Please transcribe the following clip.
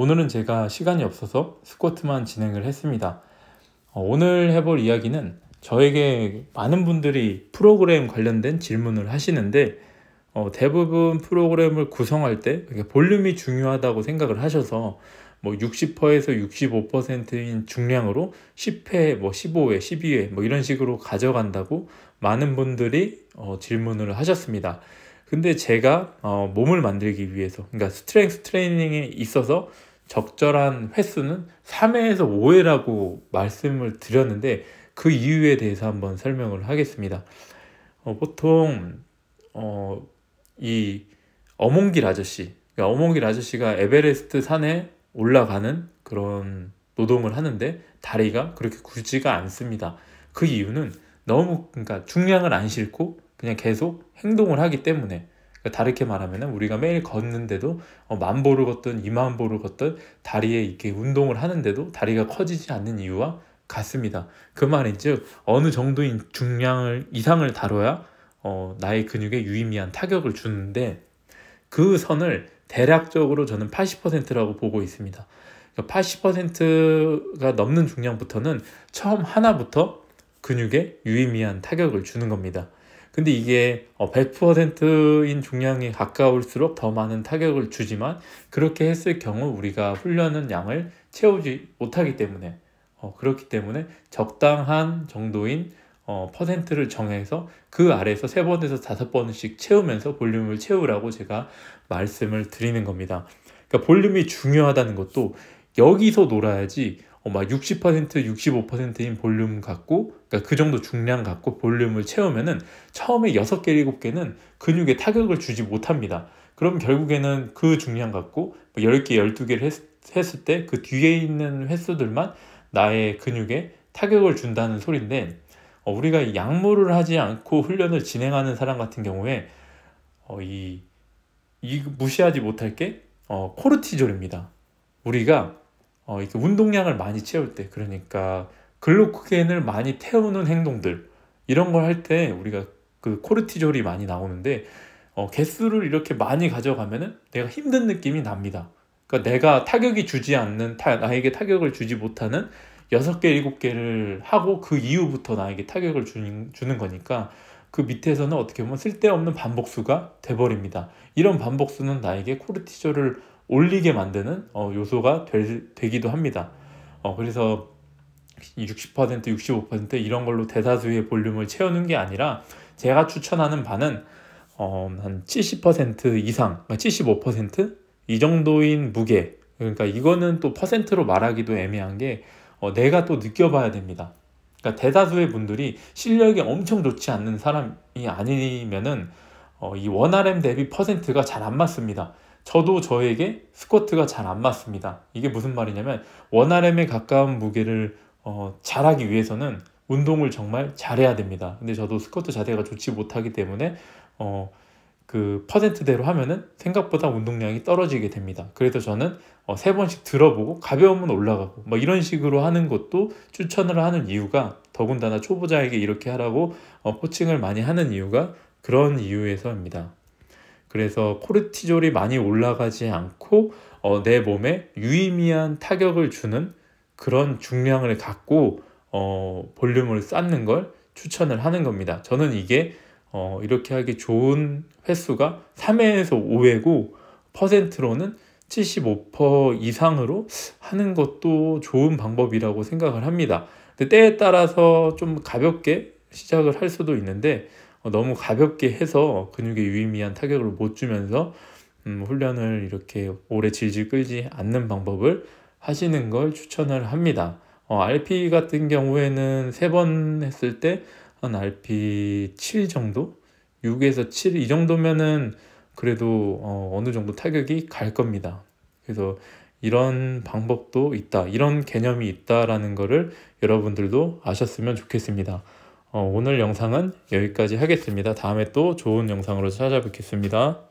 오늘은 제가 시간이 없어서 스쿼트만 진행을 했습니다. 어, 오늘 해볼 이야기는 저에게 많은 분들이 프로그램 관련된 질문을 하시는데 어, 대부분 프로그램을 구성할 때 볼륨이 중요하다고 생각을 하셔서 뭐 60%에서 65%인 중량으로 10회, 뭐 15회, 12회 뭐 이런 식으로 가져간다고 많은 분들이 어, 질문을 하셨습니다. 근데 제가 어, 몸을 만들기 위해서 그러니까 스트렝스 트레이닝에 있어서 적절한 횟수는 3회에서 5회라고 말씀을 드렸는데 그 이유에 대해서 한번 설명을 하겠습니다. 어, 보통 어, 이 어몽길 아저씨, 그러니까 어몽길 아저씨가 에베레스트 산에 올라가는 그런 노동을 하는데 다리가 그렇게 굵지가 않습니다. 그 이유는 너무 그러니까 중량을 안 싣고 그냥 계속 행동을 하기 때문에 그러니까 다르게 말하면 우리가 매일 걷는데도 어, 만 보를 걷든 이만 보를 걷든 다리에 이렇게 운동을 하는데도 다리가 커지지 않는 이유와 같습니다. 그 말인즉 어느 정도인 중량을 이상을 다뤄야 어, 나의 근육에 유의미한 타격을 주는데 그 선을 대략적으로 저는 80%라고 보고 있습니다. 80%가 그러니까 넘는 중량부터는 처음 하나부터 근육에 유의미한 타격을 주는 겁니다. 근데 이게 100%인 어, 중량에 가까울수록 더 많은 타격을 주지만 그렇게 했을 경우 우리가 훈련은 양을 채우지 못하기 때문에 어, 그렇기 때문에 적당한 정도인 어, 퍼센트를 정해서 그 아래에서 3번에서5 번씩 채우면서 볼륨을 채우라고 제가 말씀을 드리는 겁니다. 그러니까 볼륨이 중요하다는 것도 여기서 놀아야지 어, 막 60%, 65%인 볼륨 갖고 그러니까 그 정도 중량 갖고 볼륨을 채우면은 처음에 6개, 7개는 근육에 타격을 주지 못합니다. 그럼 결국에는 그 중량 갖고 10개, 뭐 12개를 했, 했을 때 그 뒤에 있는 횟수들만 나의 근육에 타격을 준다는 소리인데 어, 우리가 약물을 하지 않고 훈련을 진행하는 사람 같은 경우에 어, 이, 이 무시하지 못할 게 어, 코르티졸입니다. 우리가 어, 이렇게 운동량을 많이 채울 때 그러니까 글루코겐을 많이 태우는 행동들 이런 걸 할 때 우리가 그 코르티졸이 많이 나오는데 어, 개수를 이렇게 많이 가져가면은 내가 힘든 느낌이 납니다. 그러니까 내가 타격이 주지 않는 타, 나에게 타격을 주지 못하는 6개7 개를 하고 그 이후부터 나에게 타격을 주는, 주는 거니까 그 밑에서는 어떻게 보면 쓸데없는 반복수가 돼버립니다. 이런 반복수는 나에게 코르티졸을 올리게 만드는 어, 요소가 될, 되기도 합니다. 어, 그래서 60% 65% 이런 걸로 대다수의 볼륨을 채우는 게 아니라 제가 추천하는 바는 어, 한 70% 이상, 75%? 그러니까 이 정도인 무게. 그러니까 이거는 또 퍼센트로 말하기도 애매한 게 어, 내가 또 느껴봐야 됩니다. 그러니까 대다수의 분들이 실력이 엄청 좋지 않는 사람이 아니면은 어, 이 원RM 대비 퍼센트가 잘 안 맞습니다. 저도 저에게 스쿼트가 잘 안 맞습니다. 이게 무슨 말이냐면 원RM에 가까운 무게를 어, 잘하기 위해서는 운동을 정말 잘해야 됩니다. 근데 저도 스쿼트 자세가 좋지 못하기 때문에 어, 그 퍼센트대로 하면은 생각보다 운동량이 떨어지게 됩니다. 그래서 저는 어, 세 번씩 들어보고 가벼우면 올라가고 뭐 이런 식으로 하는 것도 추천을 하는 이유가 더군다나 초보자에게 이렇게 하라고 어, 코칭을 많이 하는 이유가 그런 이유에서입니다. 그래서 코르티졸이 많이 올라가지 않고 어, 내 몸에 유의미한 타격을 주는 그런 중량을 갖고 어, 볼륨을 쌓는 걸 추천을 하는 겁니다. 저는 이게 어, 이렇게 하기 좋은 횟수가 3회에서 5회고 퍼센트로는 75% 이상으로 하는 것도 좋은 방법이라고 생각을 합니다. 근데 때에 따라서 좀 가볍게 시작을 할 수도 있는데 어, 너무 가볍게 해서 근육에 유의미한 타격을 못 주면서 음, 훈련을 이렇게 오래 질질 끌지 않는 방법을 하시는 걸 추천을 합니다. 어, RP 같은 경우에는 세 번 했을 때 한 RP 7 정도? 6에서 7 이 정도면은 그래도 어, 느 정도 타격이 갈 겁니다. 그래서 이런 방법도 있다. 이런 개념이 있다라는 거를 여러분들도 아셨으면 좋겠습니다. 어, 오늘 영상은 여기까지 하겠습니다. 다음에 또 좋은 영상으로 찾아뵙겠습니다.